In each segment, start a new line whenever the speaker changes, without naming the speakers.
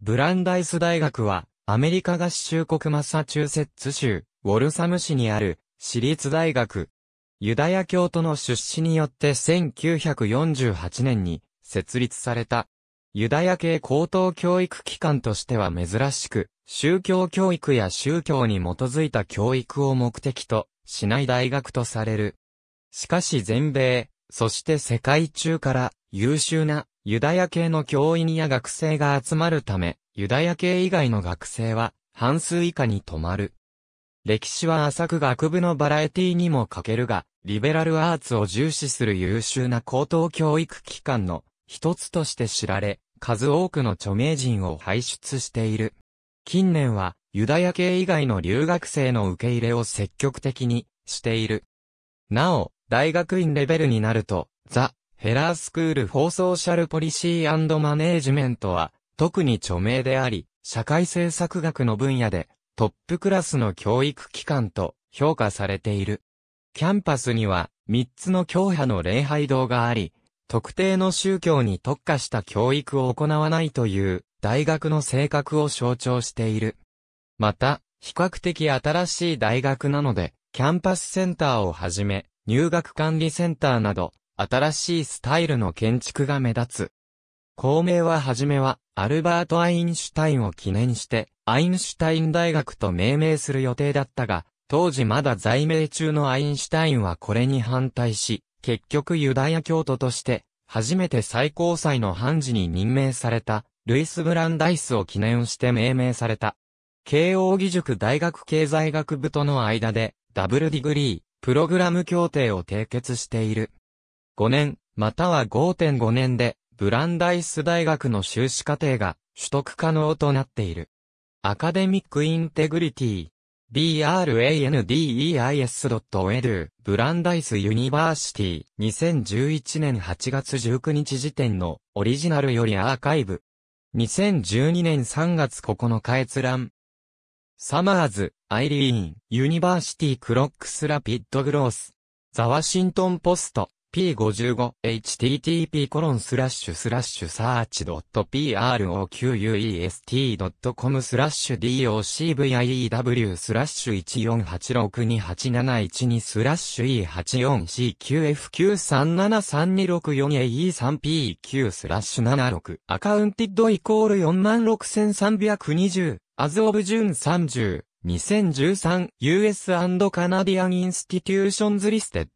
ブランダイス大学は、アメリカ合衆国マサチューセッツ州、ウォルサム市にある、私立大学。ユダヤ教徒の出資によって1948年に設立された。ユダヤ系高等教育機関としては珍しく、宗教教育や宗教に基づいた教育を目的としない大学とされる。しかし全米、そして世界中から優秀なユダヤ系の教員や学生が集まるため、ユダヤ系以外の学生は半数以下に止まる。歴史は浅く学部のバラエティにも欠けるが、リベラルアーツを重視する優秀な高等教育機関の一つとして知られ、数多くの著名人を輩出している。近年は、ユダヤ系以外の留学生の受け入れを積極的にしている。なお、大学院レベルになると、ザ・ヘラースクール・フォーソーシャル・ポリシーマネージメントは、特に著名であり、社会政策学の分野で、トップクラスの教育機関と評価されている。キャンパスには、3つの教派の礼拝堂があり、特定の宗教に特化した教育を行わないという、大学の性格を象徴している。また、比較的新しい大学なので、キャンパスセンターをはじめ、入学管理センターなど、新しいスタイルの建築が目立つ。公明ははじめは、アルバート・アインシュタインを記念して、アインシュタイン大学と命名する予定だったが、当時まだ在名中のアインシュタインはこれに反対し、結局ユダヤ教徒として、初めて最高裁の判事に任命された、ルイス・ブランダイスを記念して命名された。慶応義塾大学経済学部との間で、ダブルディグリー、プログラム協定を締結している。5年、または5.5年で、ブランダイス大学の修士課程が取得可能となっている。アカデミックインテグリティ brandeis.edu ブランダイスユニバーシティ2011年8月19日時点のオリジナルよりアーカイブ2012年3月9日閲覧サマーズ、アイリーン、ユニバーシティクロックスラピッドグロースザワシントンポスト p 5 5 h t t p s e a r c h p r o q u e s t c o m スラッシュ docviw スラッシュ148628712スラッシュ e 8 4 c q f q 3 7 3 2 6 4 a e 3 p q スラッシュ76アカウンティッドイコール46320アズオブジュン30 2013 US and Canadian Institutions Listed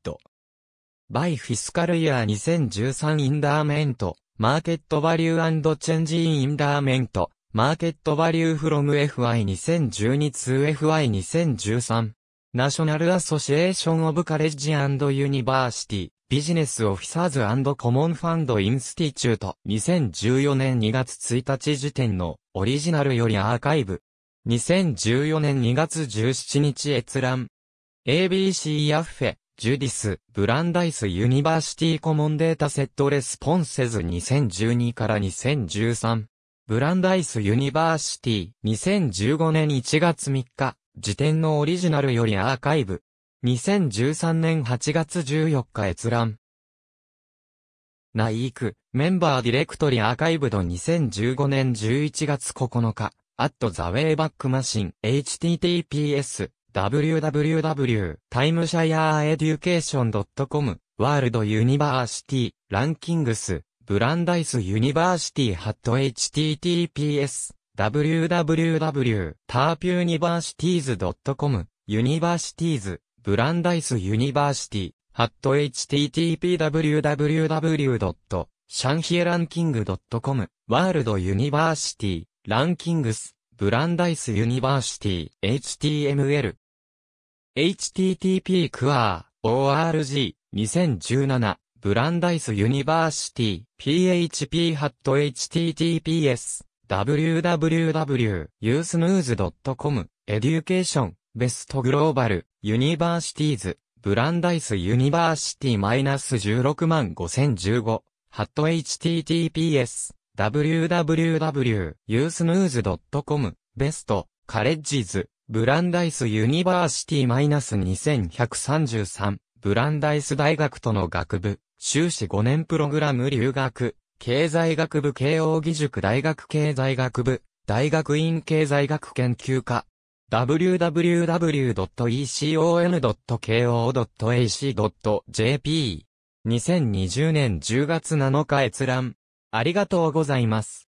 バイフィスカルイヤー2013インダーメント、マーケットバリューチェンジインインダーメント、マーケットバリューフロム FI2012-FI2013。ナショナルアソシエーションオブカレッジユニバーシティ、ビジネスオフィサーズコモンファンドインスティチュート。2014年2月1日時点のオリジナルよりアーカイブ。2014年2月17日閲覧。ABC ヤッフェ。ジュディス、ブランダイスユニバーシティコモンデータセットレスポンセズ2012から2013。ブランダイスユニバーシティ2015年1月3日、時点のオリジナルよりアーカイブ。2013年8月14日閲覧。ナイーク、メンバーディレクトリアーカイブド2015年11月9日、アットザウェイバックマシン、https、www.timeshireeducation.com ワールドユニバーシティランキングスブランダイスユニバーシティハット https www.tarpuniversities.com ユニバーシティーズブランダイスユニバーシティハット http www.shanhierranking.com ワールドユニバーシティランキングスブランダイスユニバーシティ html http クアー org 2017ブランダイスユニバーシティ php ハット https www.yousnews.com エデュケーションベストグローバルユニバーシティーズブランダイスユニバーシティマイナス16万5015ハット https www.yousnews.com ベストカレッジズブランダイスユニバーシティ -2133 ブランダイス大学との学部修士5年プログラム留学経済学部慶応義塾大学経済学部大学院経済学研究科 www.econ.ko.ac.jp2020 年10月7日閲覧ありがとうございます。